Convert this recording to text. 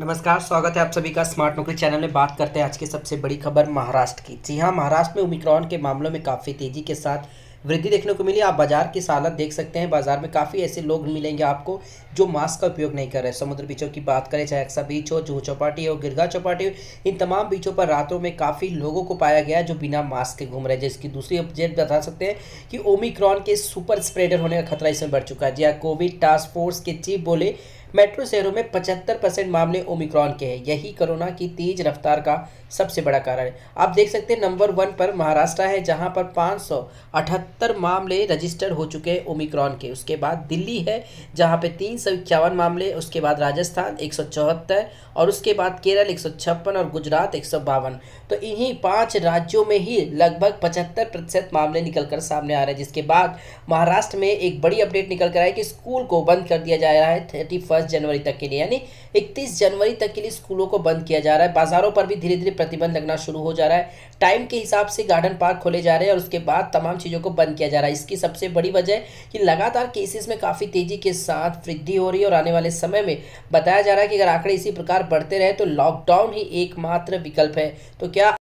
नमस्कार स्वागत है आप सभी का स्मार्ट नौकरी चैनल में बात करते हैं आज की सबसे बड़ी खबर महाराष्ट्र की जी हाँ महाराष्ट्र में ओमिक्रॉन के मामलों में काफ़ी तेज़ी के साथ वृद्धि देखने को मिली आप बाजार की सालत देख सकते हैं बाजार में काफ़ी ऐसे लोग मिलेंगे आपको जो मास्क का उपयोग नहीं कर रहे समुद्र बीचों की बात करें चाहे अक्सा बीच हो जूह चौपाटी हो गिरगा चौपाटी हो इन तमाम बीचों पर रातों में काफ़ी लोगों को पाया गया जो बिना मास्क के घूम रहे हैं जिसकी दूसरी अपडेट बता सकते हैं कि ओमिक्रॉन के सुपर स्प्रेडर होने का खतरा इसमें बढ़ चुका है जी हाँ, कोविड टास्क फोर्स के चीफ बोले मेट्रो शहरों में 75 परसेंट मामले ओमिक्रॉन के हैं यही कोरोना की तेज रफ्तार का सबसे बड़ा कारण है आप देख सकते हैं नंबर वन पर महाराष्ट्र है जहां पर 578 मामले रजिस्टर्ड हो चुके हैं ओमिक्रॉन के उसके बाद दिल्ली है जहां पे तीन मामले उसके बाद राजस्थान एक और उसके बाद केरल एक और गुजरात एक तो इन्हीं पाँच राज्यों में ही लगभग पचहत्तर प्रतिशत मामले निकल कर सामने आ रहे हैं जिसके बाद महाराष्ट्र में एक बड़ी अपडेट निकल कर आई कि स्कूल को बंद कर दिया जा रहा है थर्टी फर्स्ट जनवरी तक के लिए यानी इकतीस जनवरी तक के लिए स्कूलों को बंद किया जा रहा है बाजारों पर भी धीरे धीरे प्रतिबंध लगना शुरू हो जा रहा है टाइम के हिसाब से गार्डन पार्क खोले जा रहे हैं और उसके बाद तमाम चीज़ों को बंद किया जा रहा है इसकी सबसे बड़ी वजह कि लगातार केसेस में काफ़ी तेज़ी के साथ वृद्धि हो रही है और आने वाले समय में बताया जा रहा है कि अगर आंकड़े इसी प्रकार बढ़ते रहे तो लॉकडाउन ही एकमात्र विकल्प है तो क्या